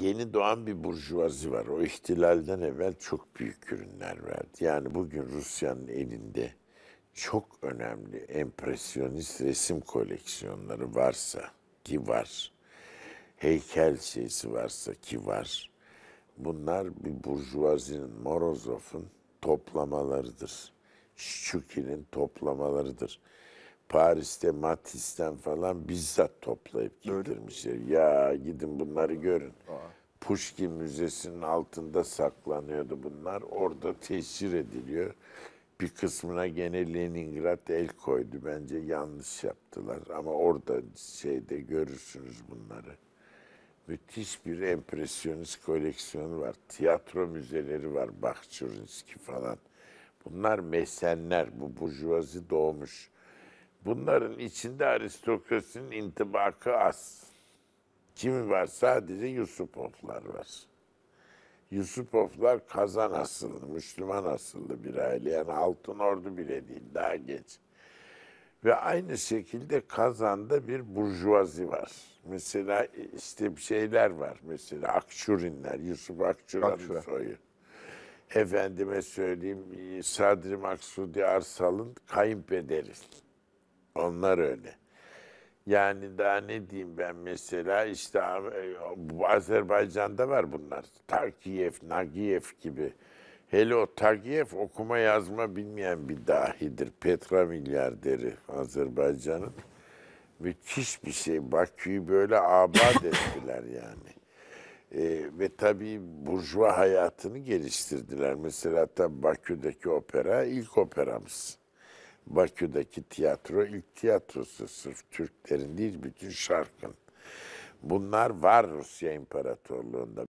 yeni doğan bir burjuvazi var. O ihtilalden evvel çok büyük ürünler verdi. Yani bugün Rusya'nın elinde çok önemli empresyonist resim koleksiyonları varsa ki var, heykel şeysi varsa ki var, bunlar bir burjuvazinin, Morozov'un toplamalarıdır. Şuki'nin toplamalarıdır. Paris'te Matisse'den falan bizzat toplayıp getirmişler. Ya gidin bunları görün. Pushkin Müzesi'nin altında saklanıyordu bunlar. Orada teşhir ediliyor. Bir kısmına gene Leningrad el koydu. Bence yanlış yaptılar. Ama orada şeyde görürsünüz bunları. Müthiş bir empresyonist koleksiyonu var. Tiyatro müzeleri var. Bakçurinski falan. Bunlar mesenler. Bu burjuvazi doğmuş Bunların içinde aristokrasinin intibakı az. Kimi var? Sadece Yusupovlar var. Yusupovlar Kazan asıllı, Müslüman asıllı bir aile. Yani Altın Ordu bile değil, daha geç. Ve aynı şekilde Kazan'da bir burjuvazi var. Mesela işte şeyler var. Mesela Akçurinler, Yusuf Akçuran'ın Akçura. soyu. Efendime söyleyeyim Sadri Maksudi Arsal'ın kayınpederi. Onlar öyle. Yani daha ne diyeyim ben mesela işte e, Azerbaycan'da var bunlar. Takiyev, Nagiyev gibi. Hele o Takiyev okuma yazma bilmeyen bir dahidir. Petra milyarderi Azerbaycan'ın. Müthiş bir şey. Bakü'yü böyle abat ettiler yani. E, ve tabii burjuva hayatını geliştirdiler. Mesela tabii Bakü'deki opera ilk operamız. Bakü'deki tiyatro ilk tiyatrosu sırf Türklerin değil bütün şarkın. Bunlar var Rusya İmparatorluğu'nda.